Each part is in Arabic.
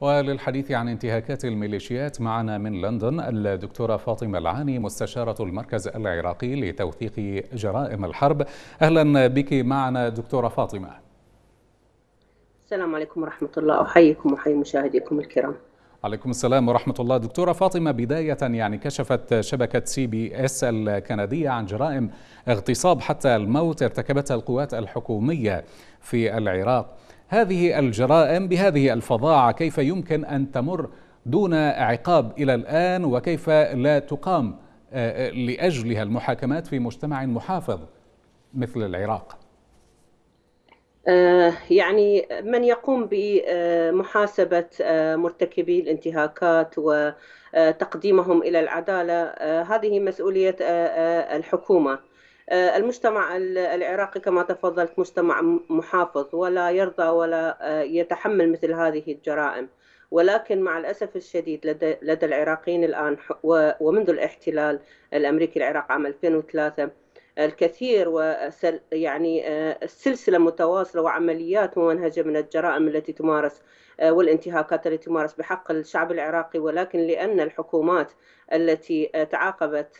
وللحديث عن انتهاكات الميليشيات معنا من لندن الدكتورة فاطمة العاني مستشارة المركز العراقي لتوثيق جرائم الحرب أهلا بك معنا دكتورة فاطمة السلام عليكم ورحمة الله أحييكم وحي مشاهديكم الكرام عليكم السلام ورحمة الله دكتورة فاطمة بداية يعني كشفت شبكة سي بي اس الكندية عن جرائم اغتصاب حتى الموت ارتكبتها القوات الحكومية في العراق هذه الجرائم بهذه الفظاعة كيف يمكن أن تمر دون عقاب إلى الآن وكيف لا تقام آه، آه، لأجلها المحاكمات في مجتمع محافظ مثل العراق آه، يعني من يقوم بمحاسبة مرتكبي الانتهاكات وتقديمهم إلى العدالة هذه مسؤولية الحكومة آه، المجتمع العراقي كما تفضلت مجتمع محافظ ولا يرضى ولا آه، يتحمل مثل هذه الجرائم ولكن مع الأسف الشديد لدى, لدى العراقيين الآن ومنذ الاحتلال الأمريكي العراق عام 2003 الكثير وسل يعني آه، السلسلة متواصلة وعمليات ممنهجة من الجرائم التي تمارس آه، والانتهاكات التي تمارس بحق الشعب العراقي ولكن لأن الحكومات التي آه، تعاقبت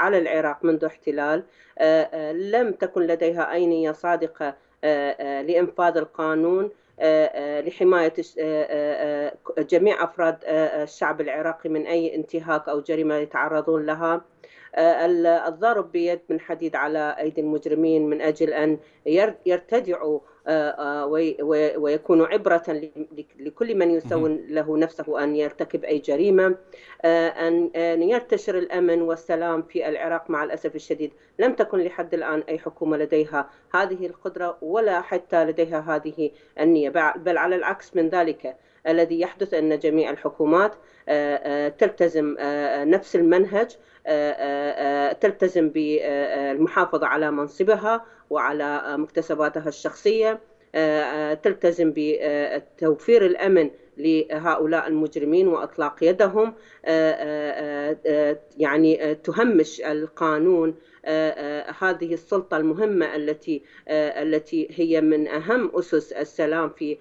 على العراق منذ احتلال لم تكن لديها اي نيه صادقة لإنفاذ القانون لحماية جميع أفراد الشعب العراقي من أي انتهاك أو جريمة يتعرضون لها آه، الضرب بيد من حديد على أيدي المجرمين من أجل أن يرتدعوا آه، آه، ويكونوا عبرة لكل من يسون له نفسه أن يرتكب أي جريمة أن ينتشر الأمن والسلام في العراق مع الأسف الشديد لم تكن لحد الآن أي حكومة لديها هذه القدرة ولا حتى لديها هذه النية بل على العكس من ذلك الذي يحدث أن جميع الحكومات آه، آه، تلتزم آه، نفس المنهج تلتزم بالمحافظة على منصبها وعلى مكتسباتها الشخصية تلتزم بتوفير الأمن لهؤلاء المجرمين واطلاق يدهم آه، آه، آه، يعني تهمش القانون هذه السلطه المهمه التي التي هي من اهم اسس السلام في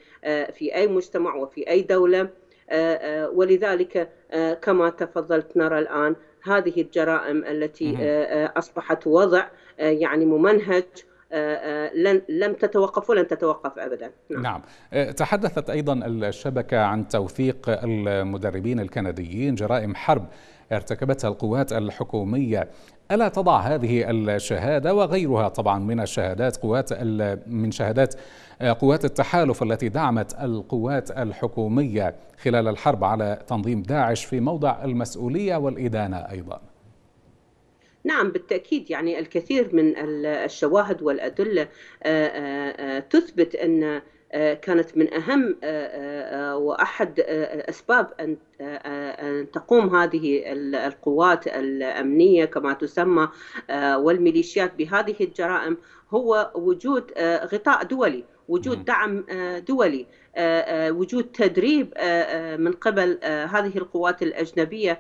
في اي مجتمع وفي اي دوله ولذلك كما تفضلت نرى الان هذه الجرائم التي اصبحت وضع يعني ممنهج آه، آه، لن لم تتوقف ولن تتوقف ابدا نعم. نعم آه، تحدثت ايضا الشبكه عن توثيق المدربين الكنديين جرائم حرب ارتكبتها القوات الحكوميه الا تضع هذه الشهاده وغيرها طبعا من الشهادات قوات من شهادات قوات التحالف التي دعمت القوات الحكوميه خلال الحرب على تنظيم داعش في موضع المسؤوليه والادانه ايضا نعم بالتأكيد يعني الكثير من الشواهد والأدلة آه، آه، آه، تثبت أن كانت من أهم وأحد أسباب أن تقوم هذه القوات الأمنية كما تسمى والميليشيات بهذه الجرائم هو وجود غطاء دولي وجود دعم آه، دولي آه، آه، وجود تدريب من قبل هذه القوات الأجنبية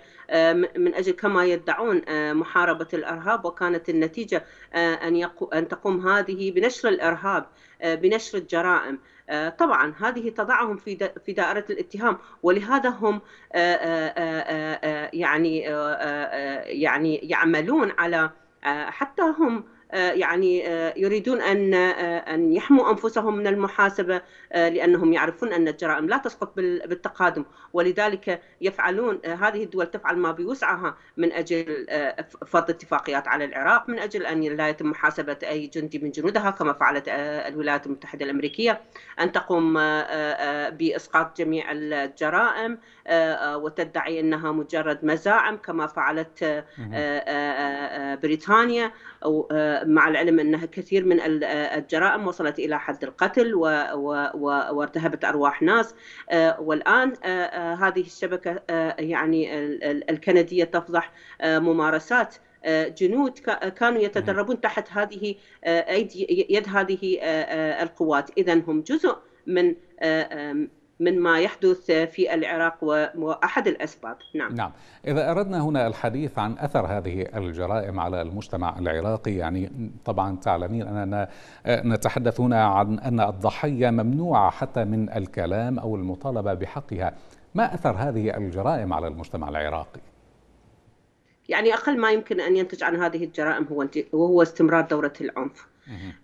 من أجل كما يدعون محاربة الإرهاب وكانت النتيجة أن, تقوم هذه بنشر الإرهاب بنشر الجرائم طبعا هذه تضعهم في في دائره الاتهام ولهذا هم يعني يعني يعملون على حتى هم آه، يعني آه، يريدون ان آه، ان يحموا انفسهم من المحاسبه لانهم يعرفون ان الجرائم لا تسقط بالتقادم ولذلك يفعلون هذه الدول تفعل ما بوسعها من اجل فرض اتفاقيات على العراق من اجل ان لا يتم محاسبه اي جندي من جنودها كما فعلت الولايات المتحده الامريكيه ان تقوم باسقاط جميع الجرائم وتدعي انها مجرد مزاعم كما فعلت بريطانيا مع العلم أنها كثير من الجرائم وصلت إلى حد القتل وارتهبت أرواح ناس آه، والآن آه، آه، هذه الشبكة يعني الكندية تفضح ممارسات جنود كانوا يتدربون تحت هذه ايدي يد هذه القوات اذا هم جزء من من ما يحدث في العراق واحد الاسباب، نعم. نعم، اذا اردنا هنا الحديث عن اثر هذه الجرائم على المجتمع العراقي، يعني طبعا تعلمين اننا نتحدث هنا عن ان الضحيه ممنوعه حتى من الكلام او المطالبه بحقها، ما اثر هذه الجرائم على المجتمع العراقي؟ يعني اقل ما يمكن ان ينتج عن هذه الجرائم هو وهو استمرار دوره العنف.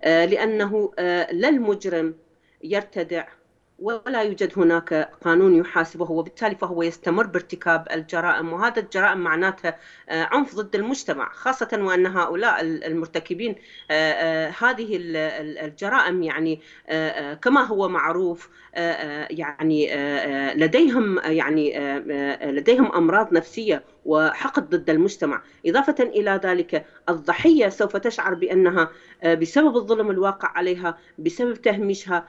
آه، لانه آه، لا المجرم يرتدع ولا يوجد هناك قانون يحاسبه وبالتالي فهو يستمر بارتكاب الجرائم وهذا الجرائم معناتها آه، عنف ضد المجتمع خاصة وأن هؤلاء المرتكبين آه، آه، هذه الجرائم يعني كما هو معروف يعني لديهم يعني لديهم أمراض نفسية وحقد ضد المجتمع إضافة إلى ذلك الضحية سوف تشعر بأنها آه، بسبب الظلم الواقع عليها بسبب تهميشها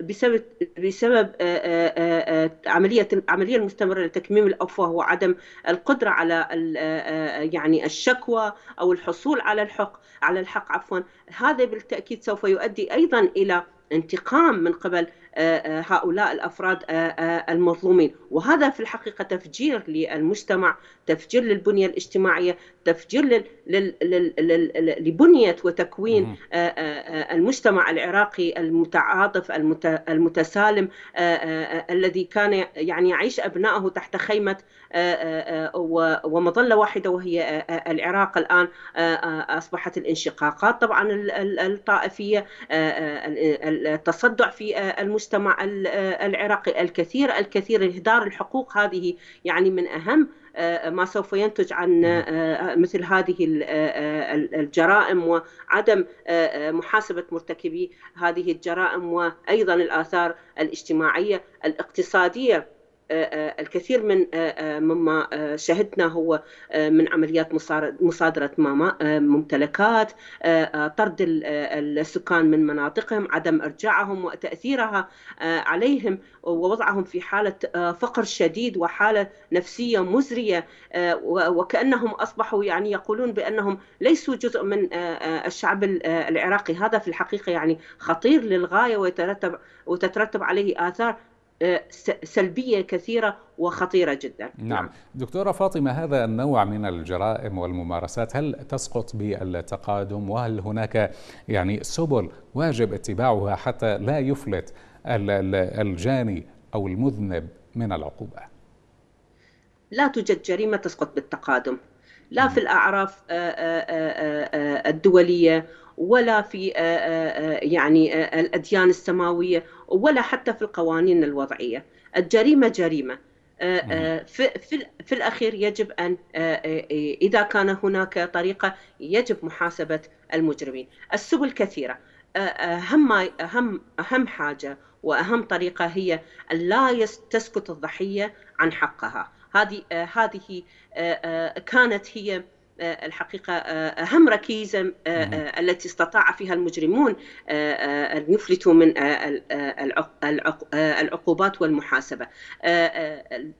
بسبب, بسبب آه، آه، عملية العملية المستمرة لتكميم الأفواه وعدم القدرة على يعني الشكوى أو الحصول على الحق على الحق عفوا هذا بالتأكيد سوف يؤدي أيضا إلى انتقام من قبل هؤلاء الافراد المظلومين وهذا في الحقيقه تفجير للمجتمع تفجير للبنيه الاجتماعيه تفجير لبنيه وتكوين المجتمع العراقي المتعاطف المتسالم الذي كان يعني يعيش ابنائه تحت خيمه ومظله واحده وهي العراق الان اصبحت الانشقاقات طبعا الطائفيه التصدع في المجتمع المجتمع آه، العراقي الكثير الكثير إهدار الحقوق هذه يعني من أهم آه، ما سوف ينتج عن آه، مثل هذه الجرائم وعدم محاسبة مرتكبي هذه الجرائم وأيضا الآثار الاجتماعية الاقتصادية آه، آه، الكثير من آه، مما شهدنا هو من عمليات مصادرة ممتلكات طرد السكان من مناطقهم عدم إرجاعهم وتأثيرها عليهم ووضعهم في حالة فقر شديد وحالة نفسية مزرية وكأنهم أصبحوا يعني يقولون بأنهم ليسوا جزء من الشعب العراقي هذا في الحقيقة يعني خطير للغاية ويترتب وتترتب عليه آثار سلبيه كثيره وخطيره جدا. نعم، دكتوره فاطمه هذا النوع من الجرائم والممارسات هل تسقط بالتقادم وهل هناك يعني سبل واجب اتباعها حتى لا يفلت الجاني او المذنب من العقوبه؟ لا توجد جريمه تسقط بالتقادم، لا نعم. في الاعراف الدوليه ولا في يعني الاديان السماويه ولا حتى في القوانين الوضعيه الجريمه جريمه آه، آه، في, في, في الأخير يجب أن آه، إذا كان هناك طريقة يجب محاسبة المجرمين السبل كثيرة أهم, أهم, أهم حاجة وأهم طريقة هي أن لا تسكت الضحية عن حقها هذه هذه كانت هي آه، الحقيقة آه، أهم ركيزة آه، التي استطاع فيها المجرمون أن يفلتوا من العقوبات والمحاسبة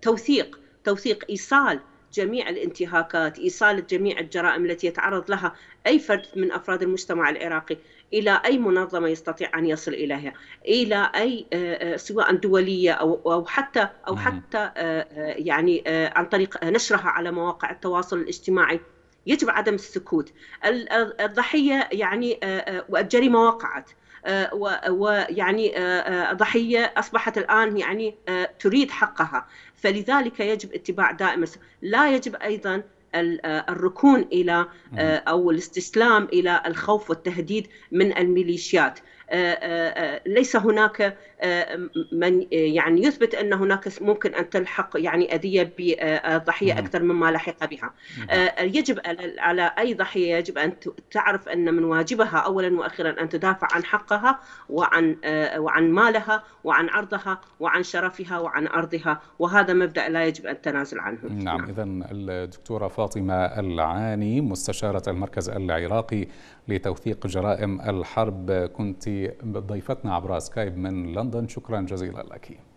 توثيق توثيق إيصال جميع الانتهاكات إيصال جميع الجرائم التي يتعرض لها أي فرد من أفراد المجتمع العراقي إلى أي منظمة يستطيع أن يصل إليها إلى أي سواء دولية أو أو حتى أو حتى يعني عن طريق نشرها على مواقع التواصل الاجتماعي يجب عدم السكوت الضحية يعني آه، آه، والجريمة آه، وقعت ويعني ضحية أصبحت الآن يعني تريد حقها فلذلك يجب اتباع دائما لا يجب أيضا الركون الى او الاستسلام الى الخوف والتهديد من الميليشيات آه، آه، آه، ليس هناك من يعني يثبت ان هناك ممكن ان تلحق يعني اذيه بضحيه اكثر مما لحق بها. يجب على اي ضحيه يجب ان تعرف ان من واجبها اولا واخيرا ان تدافع عن حقها وعن وعن مالها وعن عرضها وعن شرفها وعن ارضها وهذا مبدا لا يجب ان تنازل عنه. نعم, نعم. اذا الدكتوره فاطمه العاني مستشاره المركز العراقي لتوثيق جرائم الحرب كنت ضيفتنا عبر سكايب من لندن شكرا جزيلا لك